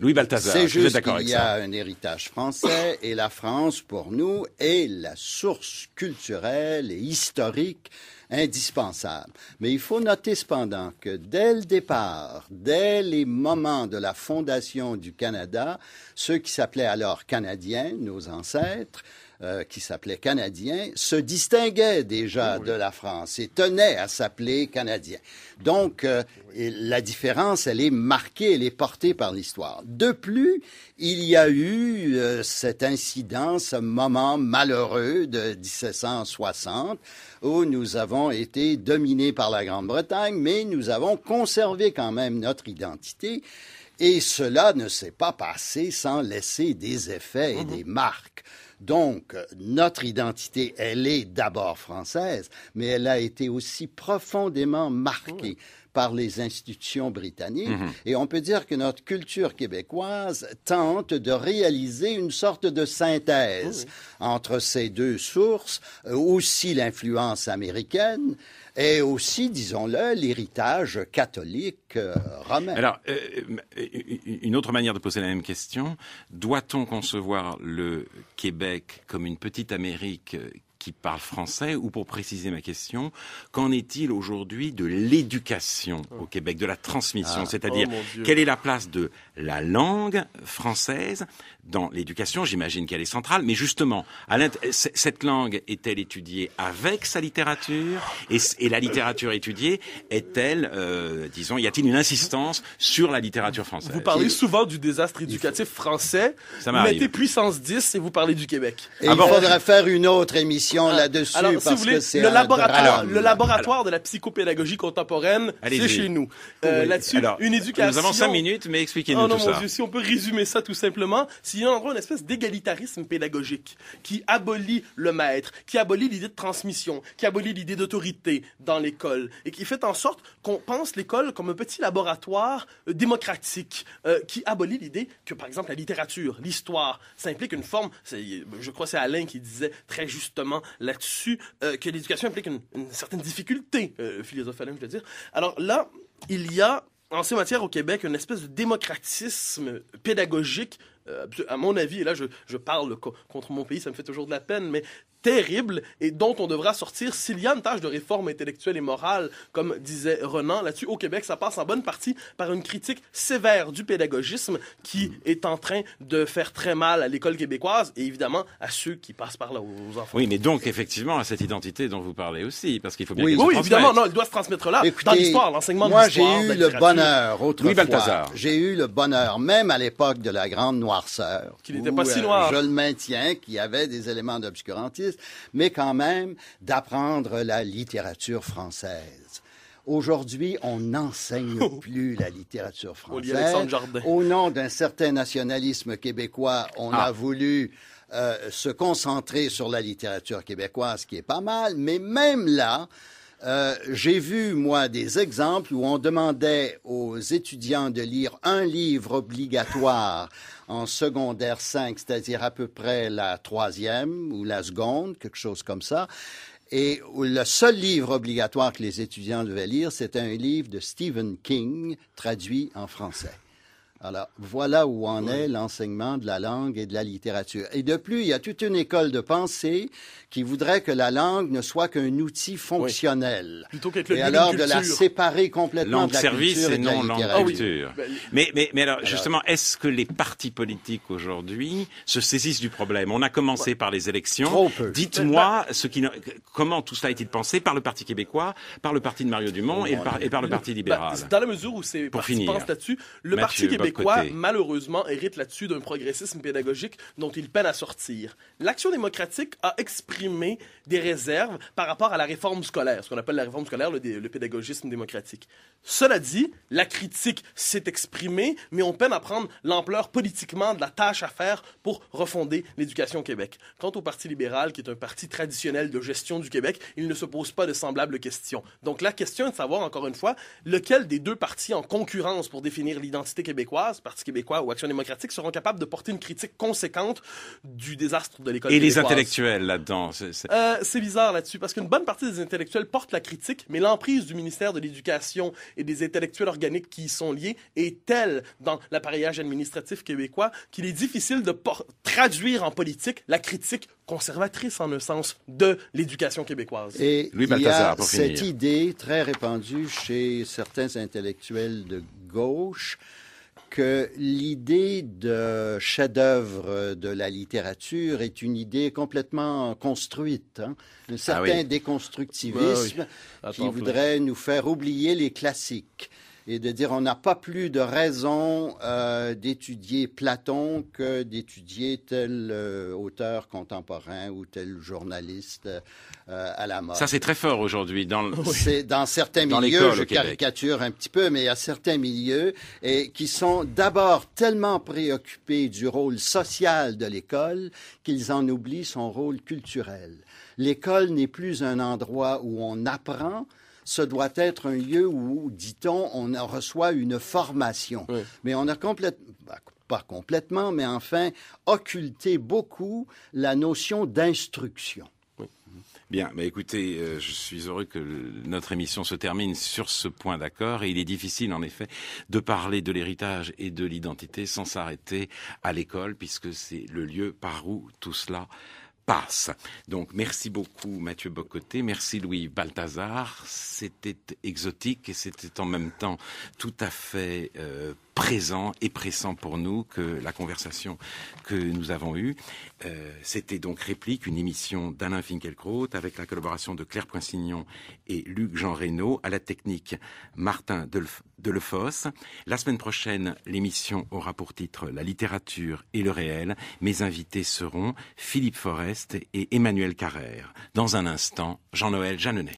Louis c'est juste d'accord Il y a un héritage français et la France, pour nous, est la source culturelle et historique indispensable. Mais il faut noter cependant que dès le départ, dès les moments de la fondation du Canada, ceux qui s'appelaient alors Canadiens, nos ancêtres, euh, qui s'appelait Canadien, se distinguait déjà de la France et tenait à s'appeler Canadien. Donc, euh, la différence, elle est marquée, elle est portée par l'histoire. De plus, il y a eu euh, cet incident, ce moment malheureux de 1760, où nous avons été dominés par la Grande-Bretagne, mais nous avons conservé quand même notre identité. Et cela ne s'est pas passé sans laisser des effets et mhm. des marques. Donc, notre identité, elle est d'abord française, mais elle a été aussi profondément marquée mmh. par les institutions britanniques. Mmh. Et on peut dire que notre culture québécoise tente de réaliser une sorte de synthèse entre ces deux sources, euh, aussi l'influence américaine et aussi, disons-le, l'héritage catholique euh, romain. Alors, euh, une autre manière de poser la même question, doit-on concevoir le Québec comme une petite Amérique euh, qui parle français Ou pour préciser ma question, qu'en est-il aujourd'hui de l'éducation au oh. Québec, de la transmission ah. C'est-à-dire, oh, quelle est la place de la langue française dans l'éducation J'imagine qu'elle est centrale, mais justement, cette langue est-elle étudiée avec sa littérature et, la littérature étudiée est-elle, euh, disons, y a-t-il une insistance sur la littérature française Vous parlez souvent du désastre éducatif français. Ça Mettez puissance 10 et vous parlez du Québec. Ah il faudra faire une autre émission ah, là-dessus parce que c'est le laboratoire, le laboratoire de la psychopédagogie contemporaine, c'est chez nous. Euh, là-dessus, une éducation. Nous avons cinq minutes, mais expliquez-nous oh tout non, ça. Dieu, si on peut résumer ça tout simplement, s'il y a un endroit une espèce d'égalitarisme pédagogique qui abolit le maître, qui abolit l'idée de transmission, qui abolit l'idée d'autorité dans l'école et qui fait en sorte qu'on pense l'école comme un petit laboratoire euh, démocratique euh, qui abolit l'idée que, par exemple, la littérature, l'histoire, ça implique une forme. Je crois que c'est Alain qui disait très justement Hein, là-dessus, euh, que l'éducation implique une, certaine difficulté euh, philosophale, hein, je veux dire. Alors là, il y a en ces matières au Québec une espèce de démocratisme pédagogique euh, à mon avis, et là je, parle contre mon pays, ça me fait toujours de la peine, mais terrible et dont on devra sortir s'il y a une tâche de réforme intellectuelle et morale, comme disait Renan. Là-dessus, au Québec, ça passe en bonne partie par une critique sévère du pédagogisme qui est en train de faire très mal à l'école québécoise et évidemment à ceux qui passent par là, aux enfants. Oui, mais donc effectivement à cette identité dont vous parlez aussi, parce qu'il faut bien oui, oui, évidemment, non, elle doit se transmettre là, dans l'histoire, l'enseignement de l'histoire. Moi, j'ai eu le bonheur, autrefois, j'ai eu le bonheur, même à l'époque de la Grande Noire, qui n'était pas si euh, noir. je le maintiens, qu'il y avait des éléments d'obscurantisme, mais quand même d'apprendre la littérature française. Aujourd'hui, on n'enseigne plus la littérature française. Au nom d'un certain nationalisme québécois, on ah. a voulu euh, se concentrer sur la littérature québécoise, ce qui est pas mal, mais même là, euh, j'ai vu, moi, des exemples où on demandait aux étudiants de lire un livre obligatoire en secondaire 5, c'est-à-dire à peu près la troisième ou la seconde, quelque chose comme ça. Et le seul livre obligatoire que les étudiants devaient lire, c'était un livre de Stephen King traduit en français. Alors, voilà où en est l'enseignement de la langue et de la littérature. Et de plus, il y a toute une école de pensée qui voudrait que la langue ne soit qu'un outil fonctionnel. Et alors, de la séparer complètement de la service culture et, de non la langue ah mais, mais, mais alors, justement, est-ce que les partis politiques aujourd'hui se saisissent du problème On a commencé par les élections. Dites-moi bah, bah- ce qui, comment tout cela a été pensé par le Parti québécois, par le Parti de Mario Dumont et, par, et, par, le Parti bah, libéral. dans la mesure où c'est... Pour finir. là-dessus, le Parti québécois, malheureusement, hérite là-dessus d'un progressisme pédagogique dont il peine à sortir. L'Action démocratique a exprimé des réserves par rapport à la réforme scolaire, ce qu'on appelle la réforme scolaire, le, le pédagogisme démocratique. Cela dit, la critique s'est exprimée, mais on peine à prendre l'ampleur politiquement de la tâche à faire pour refonder l'éducation au Québec. Quant au Parti libéral, qui est un parti traditionnel de gestion du Québec, il ne se pose pas de semblables questions. Donc la question est de savoir, encore une fois, lequel des deux partis en concurrence pour définir l'identité québécoise Parti québécois ou Action démocratique seront capables de porter une critique conséquente du désastre de l'école. Et les intellectuels là-dedans. Euh, c'est bizarre là-dessus parce qu'une bonne partie des intellectuels portent la critique, mais l'emprise du ministère de l'Éducation et des intellectuels organiques qui y sont liés est telle dans l'appareillage administratif québécois qu'il est difficile de traduire en politique la critique conservatrice en un sens de l'éducation québécoise. Et il y a cette idée très répandue chez certains intellectuels de gauche que l'idée de chef-d'œuvre de la littérature est une idée complètement construite. Hein? Un ah certain déconstructivisme qui voudrait nous faire oublier les classiques et de dire on n'a pas plus de raison euh, d'étudier Platon que d'étudier tel euh, auteur contemporain ou tel journaliste euh, à la mode. Ça, c'est très fort aujourd'hui. Dans, le... dans certains milieux, je caricature un petit peu, mais il y a certains milieux et, qui sont d'abord tellement préoccupés du rôle social de l'école qu'ils en oublient son rôle culturel. L'école n'est plus un endroit où on apprend, ce doit être un lieu où, dit-on, on reçoit une formation. Mais on a complètement, bah, pas complètement, mais enfin, occulté beaucoup la notion d'instruction. Bien, mais bah, écoutez, euh, je suis heureux que notre émission se termine sur ce point d'accord. Et il est difficile, en effet, de parler de l'héritage et de l'identité sans s'arrêter à l'école, puisque c'est le lieu par où tout cela passe. Donc merci beaucoup Mathieu Bocoté, merci Louis Balthazar. C'était exotique et c'était en même temps tout à fait... Euh, présent et pressant pour nous que la conversation que nous avons eue. Euh, c'était donc Réplique, une émission d'Alain Finkielkraut avec la collaboration de Claire Poinsignon et Luc Jean Reynaud, à la technique Martin Delefosse. La semaine prochaine, l'émission aura pour titre La littérature et le réel. Mes invités seront Philippe Forest et Emmanuel Carrère. Dans un instant, Jean-Noël Jeannenet.